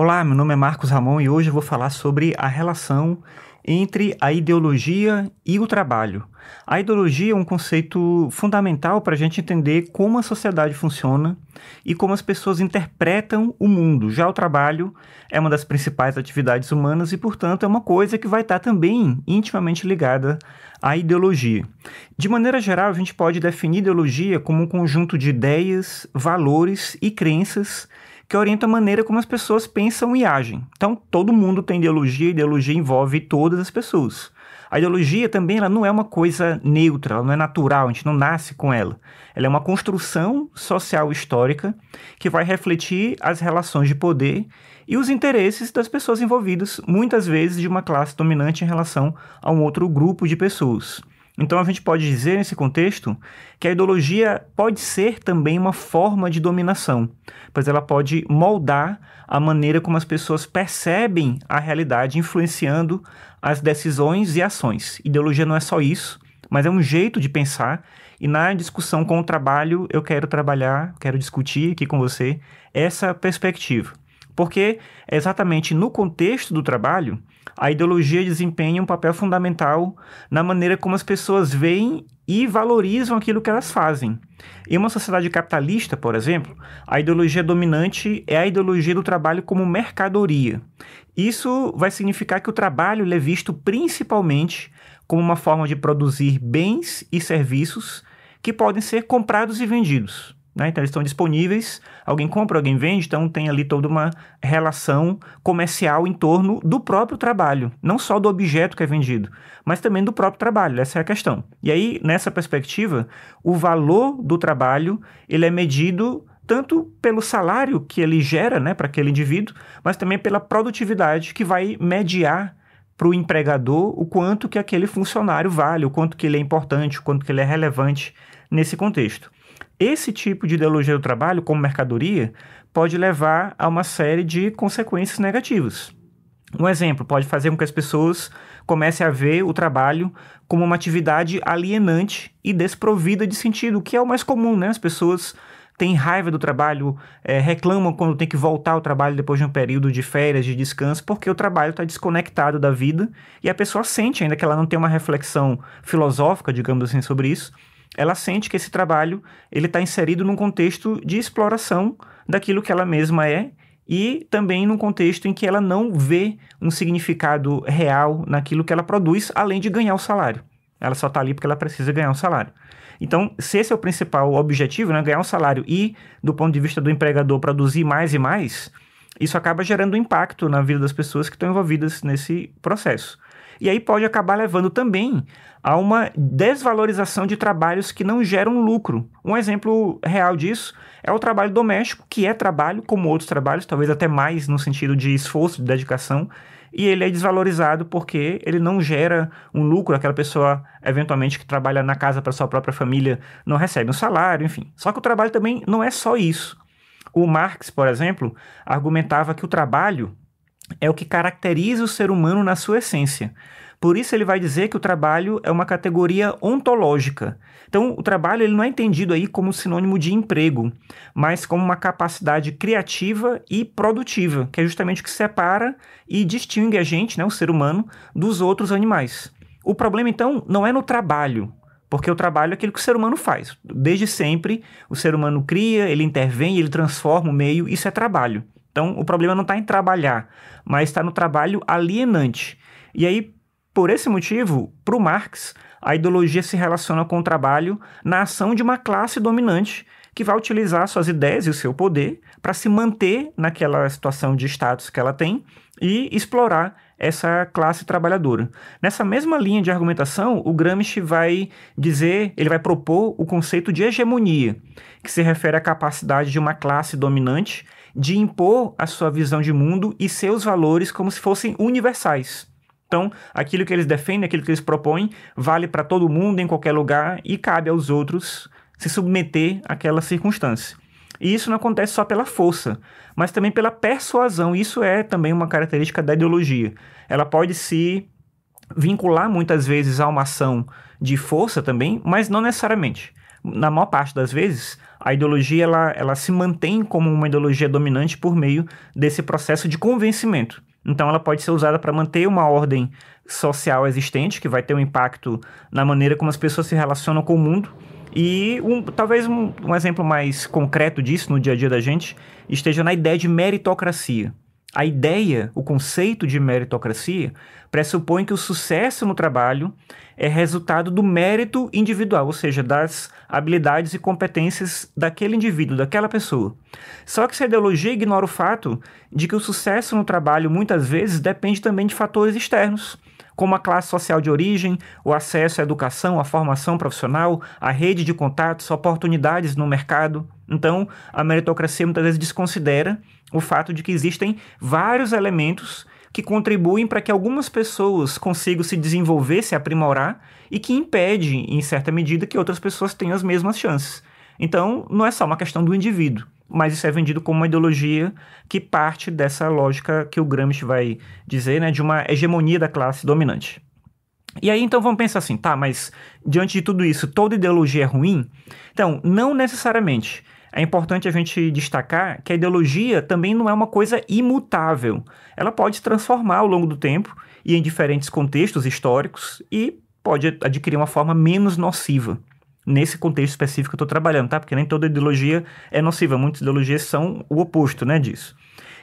Olá, meu nome é Marcos Ramon e hoje eu vou falar sobre a relação entre a ideologia e o trabalho. A ideologia é um conceito fundamental para a gente entender como a sociedade funciona e como as pessoas interpretam o mundo. Já o trabalho é uma das principais atividades humanas e, portanto, é uma coisa que vai estar também intimamente ligada à ideologia. De maneira geral, a gente pode definir ideologia como um conjunto de ideias, valores e crenças que orienta a maneira como as pessoas pensam e agem. Então, todo mundo tem ideologia, ideologia envolve todas as pessoas. A ideologia também ela não é uma coisa neutra, ela não é natural, a gente não nasce com ela. Ela é uma construção social histórica que vai refletir as relações de poder e os interesses das pessoas envolvidas, muitas vezes de uma classe dominante em relação a um outro grupo de pessoas. Então a gente pode dizer nesse contexto que a ideologia pode ser também uma forma de dominação, pois ela pode moldar a maneira como as pessoas percebem a realidade, influenciando as decisões e ações. Ideologia não é só isso, mas é um jeito de pensar. E na discussão com o trabalho, eu quero trabalhar, quero discutir aqui com você essa perspectiva. Porque, exatamente no contexto do trabalho, a ideologia desempenha um papel fundamental na maneira como as pessoas veem e valorizam aquilo que elas fazem. Em uma sociedade capitalista, por exemplo, a ideologia dominante é a ideologia do trabalho como mercadoria. Isso vai significar que o trabalho é visto principalmente como uma forma de produzir bens e serviços que podem ser comprados e vendidos. Né? Então, eles estão disponíveis, alguém compra, alguém vende, então tem ali toda uma relação comercial em torno do próprio trabalho, não só do objeto que é vendido, mas também do próprio trabalho, essa é a questão. E aí, nessa perspectiva, o valor do trabalho ele é medido tanto pelo salário que ele gera né, para aquele indivíduo, mas também pela produtividade que vai mediar para o empregador o quanto que aquele funcionário vale, o quanto que ele é importante, o quanto que ele é relevante nesse contexto. Esse tipo de ideologia do trabalho, como mercadoria, pode levar a uma série de consequências negativas. Um exemplo pode fazer com que as pessoas comecem a ver o trabalho como uma atividade alienante e desprovida de sentido, que é o mais comum, né? As pessoas têm raiva do trabalho, é, reclamam quando tem que voltar ao trabalho depois de um período de férias, de descanso, porque o trabalho está desconectado da vida e a pessoa sente, ainda que ela não tenha uma reflexão filosófica, digamos assim, sobre isso, ela sente que esse trabalho ele está inserido num contexto de exploração daquilo que ela mesma é e também num contexto em que ela não vê um significado real naquilo que ela produz, além de ganhar o salário. Ela só está ali porque ela precisa ganhar um salário. Então, se esse é o principal objetivo, né, ganhar um salário e, do ponto de vista do empregador, produzir mais e mais, isso acaba gerando impacto na vida das pessoas que estão envolvidas nesse processo. E aí pode acabar levando também a uma desvalorização de trabalhos que não geram lucro. Um exemplo real disso é o trabalho doméstico, que é trabalho como outros trabalhos, talvez até mais no sentido de esforço, de dedicação, e ele é desvalorizado porque ele não gera um lucro. Aquela pessoa, eventualmente, que trabalha na casa para sua própria família, não recebe um salário, enfim. Só que o trabalho também não é só isso. O Marx, por exemplo, argumentava que o trabalho é o que caracteriza o ser humano na sua essência. Por isso ele vai dizer que o trabalho é uma categoria ontológica. Então, o trabalho ele não é entendido aí como sinônimo de emprego, mas como uma capacidade criativa e produtiva, que é justamente o que separa e distingue a gente, né, o ser humano, dos outros animais. O problema então não é no trabalho, porque o trabalho é aquilo que o ser humano faz. Desde sempre, o ser humano cria, ele intervém, ele transforma o meio, isso é trabalho. Então, o problema não está em trabalhar, mas está no trabalho alienante. E aí, por esse motivo, para o Marx, a ideologia se relaciona com o trabalho na ação de uma classe dominante que vai utilizar suas ideias e o seu poder para se manter naquela situação de status que ela tem e explorar essa classe trabalhadora. Nessa mesma linha de argumentação, o Gramsci vai dizer, ele vai propor o conceito de hegemonia, que se refere à capacidade de uma classe dominante de impor a sua visão de mundo e seus valores como se fossem universais. Então, aquilo que eles defendem, aquilo que eles propõem, vale para todo mundo, em qualquer lugar, e cabe aos outros se submeter àquela circunstância. E isso não acontece só pela força, mas também pela persuasão. Isso é também uma característica da ideologia. Ela pode se vincular muitas vezes a uma ação de força também, mas não necessariamente na maior parte das vezes, a ideologia ela, ela se mantém como uma ideologia dominante por meio desse processo de convencimento. Então, ela pode ser usada para manter uma ordem social existente, que vai ter um impacto na maneira como as pessoas se relacionam com o mundo. E um, talvez um, um exemplo mais concreto disso no dia a dia da gente esteja na ideia de meritocracia. A ideia, o conceito de meritocracia, pressupõe que o sucesso no trabalho é resultado do mérito individual, ou seja, das habilidades e competências daquele indivíduo, daquela pessoa. Só que essa ideologia ignora o fato de que o sucesso no trabalho muitas vezes depende também de fatores externos, como a classe social de origem, o acesso à educação, à formação profissional, a rede de contatos, oportunidades no mercado. Então, a meritocracia muitas vezes desconsidera o fato de que existem vários elementos que contribuem para que algumas pessoas consigam se desenvolver, se aprimorar e que impede, em certa medida, que outras pessoas tenham as mesmas chances. Então, não é só uma questão do indivíduo, mas isso é vendido como uma ideologia que parte dessa lógica que o Gramsci vai dizer, né, de uma hegemonia da classe dominante. E aí então vamos pensar assim, tá, mas diante de tudo isso, toda ideologia é ruim? Então, não necessariamente é importante a gente destacar que a ideologia também não é uma coisa imutável. Ela pode se transformar ao longo do tempo e em diferentes contextos históricos e pode adquirir uma forma menos nociva. Nesse contexto específico que eu estou trabalhando, tá? Porque nem toda ideologia é nociva, muitas ideologias são o oposto né, disso.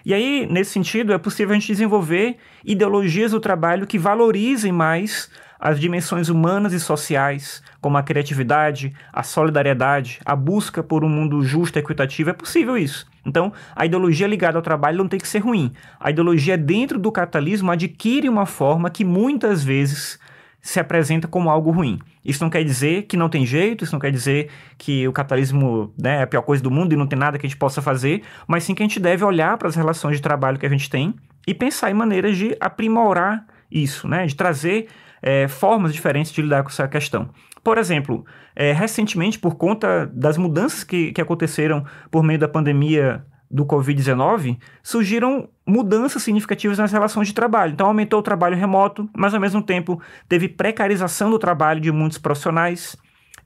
E aí, nesse sentido, é possível a gente desenvolver ideologias do trabalho que valorizem mais as dimensões humanas e sociais, como a criatividade, a solidariedade, a busca por um mundo justo e equitativo, é possível isso. Então, a ideologia ligada ao trabalho não tem que ser ruim. A ideologia é dentro do capitalismo adquire uma forma que muitas vezes se apresenta como algo ruim. Isso não quer dizer que não tem jeito, isso não quer dizer que o capitalismo né, é a pior coisa do mundo e não tem nada que a gente possa fazer, mas sim que a gente deve olhar para as relações de trabalho que a gente tem e pensar em maneiras de aprimorar isso, né, de trazer é, formas diferentes de lidar com essa questão. Por exemplo, é, recentemente, por conta das mudanças que, que aconteceram por meio da pandemia do Covid-19, surgiram mudanças significativas nas relações de trabalho. Então, aumentou o trabalho remoto, mas ao mesmo tempo teve precarização do trabalho de muitos profissionais.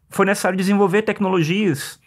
Foi necessário desenvolver tecnologias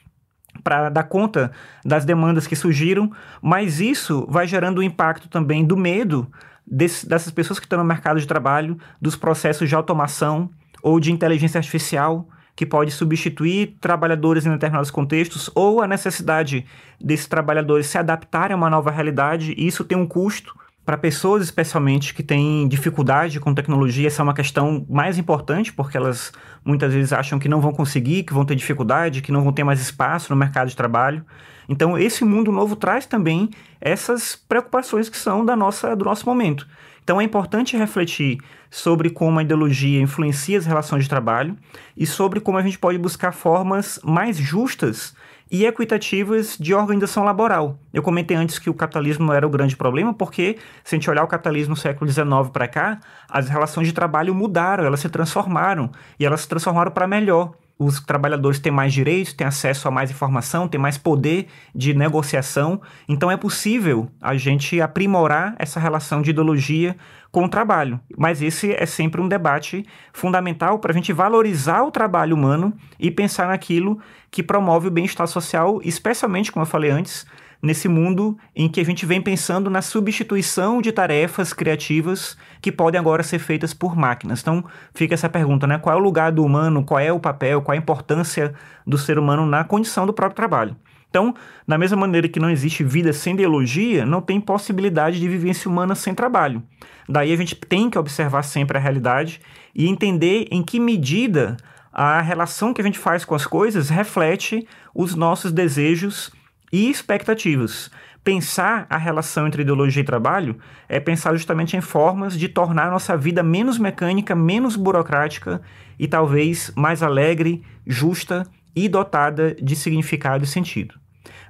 para dar conta das demandas que surgiram, mas isso vai gerando o impacto também do medo desse, dessas pessoas que estão no mercado de trabalho, dos processos de automação ou de inteligência artificial que pode substituir trabalhadores em determinados contextos ou a necessidade desses trabalhadores se adaptarem a uma nova realidade e isso tem um custo para pessoas, especialmente, que têm dificuldade com tecnologia, essa é uma questão mais importante, porque elas muitas vezes acham que não vão conseguir, que vão ter dificuldade, que não vão ter mais espaço no mercado de trabalho. Então, esse mundo novo traz também essas preocupações que são da nossa, do nosso momento. Então, é importante refletir sobre como a ideologia influencia as relações de trabalho e sobre como a gente pode buscar formas mais justas e equitativas de organização laboral. Eu comentei antes que o capitalismo era o grande problema, porque se a gente olhar o capitalismo do século XIX para cá, as relações de trabalho mudaram, elas se transformaram e elas se transformaram para melhor os trabalhadores têm mais direitos, têm acesso a mais informação, têm mais poder de negociação. Então é possível a gente aprimorar essa relação de ideologia com o trabalho. Mas esse é sempre um debate fundamental para a gente valorizar o trabalho humano e pensar naquilo que promove o bem-estar social, especialmente, como eu falei antes, nesse mundo em que a gente vem pensando na substituição de tarefas criativas que podem agora ser feitas por máquinas. Então, fica essa pergunta, né? Qual é o lugar do humano, qual é o papel, qual é a importância do ser humano na condição do próprio trabalho? Então, da mesma maneira que não existe vida sem ideologia, não tem possibilidade de vivência humana sem trabalho. Daí a gente tem que observar sempre a realidade e entender em que medida a relação que a gente faz com as coisas reflete os nossos desejos e expectativas. Pensar a relação entre ideologia e trabalho é pensar justamente em formas de tornar nossa vida menos mecânica, menos burocrática e talvez mais alegre, justa e dotada de significado e sentido.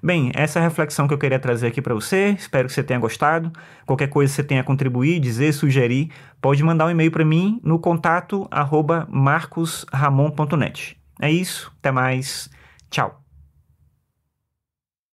Bem, essa é a reflexão que eu queria trazer aqui para você. Espero que você tenha gostado. Qualquer coisa que você tenha a contribuir, dizer, sugerir, pode mandar um e-mail para mim no contato marcosramon.net. É isso, até mais. Tchau.